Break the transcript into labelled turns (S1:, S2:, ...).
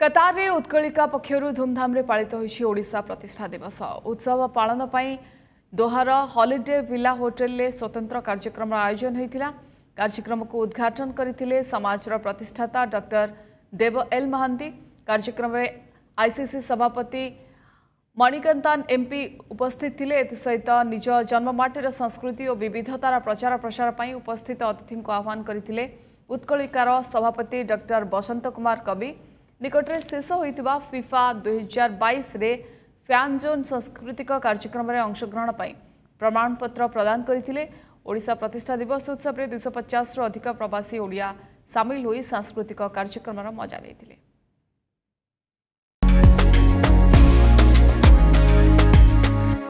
S1: କତାରରେ ଉତ୍କଳିକା ପକ୍ଷରୁ ଧୁମ୍ଧାମ୍ରେ ପାଳିତ ହୋଇଛି ଓଡ଼ିଶା ପ୍ରତିଷ୍ଠା ଦିବସ ଉତ୍ସବ ପାଳନ ପାଇଁ ଦୋହାର ହଲିଡେ ଭିଲା ହୋଟେଲରେ ସ୍ୱତନ୍ତ୍ର କାର୍ଯ୍ୟକ୍ରମର ଆୟୋଜନ ହୋଇଥିଲା କାର୍ଯ୍ୟକ୍ରମକୁ ଉଦ୍ଘାଟନ କରିଥିଲେ ସମାଜର ପ୍ରତିଷ୍ଠାତା ଡକ୍ଟର ଦେବ ଏଲ୍ ମହାନ୍ତି କାର୍ଯ୍ୟକ୍ରମରେ ଆଇସିସି ସଭାପତି ମଣିକାନ୍ତାନ ଏମ୍ପି ଉପସ୍ଥିତ ଥିଲେ ଏଥିସହିତ ନିଜ ଜନ୍ମମାଟିର ସଂସ୍କୃତି ଓ ବିବିଧତାର ପ୍ରଚାର ପ୍ରସାର ପାଇଁ ଉପସ୍ଥିତ ଅତିଥିଙ୍କୁ ଆହ୍ୱାନ କରିଥିଲେ ଉତ୍କଳିକାର ସଭାପତି ଡକ୍ଟର ବସନ୍ତ କୁମାର କବି ନିକଟରେ ଶେଷ ହୋଇଥିବା ଫିଫା ଦୁଇହଜାର ବାଇଶରେ ଫ୍ୟାନ୍ ଜୋନ୍ ସାଂସ୍କୃତିକ କାର୍ଯ୍ୟକ୍ରମରେ ଅଂଶଗ୍ରହଣ ପାଇଁ ପ୍ରମାଣପତ୍ର ପ୍ରଦାନ କରିଥିଲେ ଓଡ଼ିଶା ପ୍ରତିଷ୍ଠା ଦିବସ ଉତ୍ସବରେ ଦୁଇଶହ ପଚାଶରୁ ଅଧିକ ପ୍ରବାସୀ ଓଡ଼ିଆ ସାମିଲ ହୋଇ ସାଂସ୍କୃତିକ କାର୍ଯ୍ୟକ୍ରମର ମଜା ନେଇଥିଲେ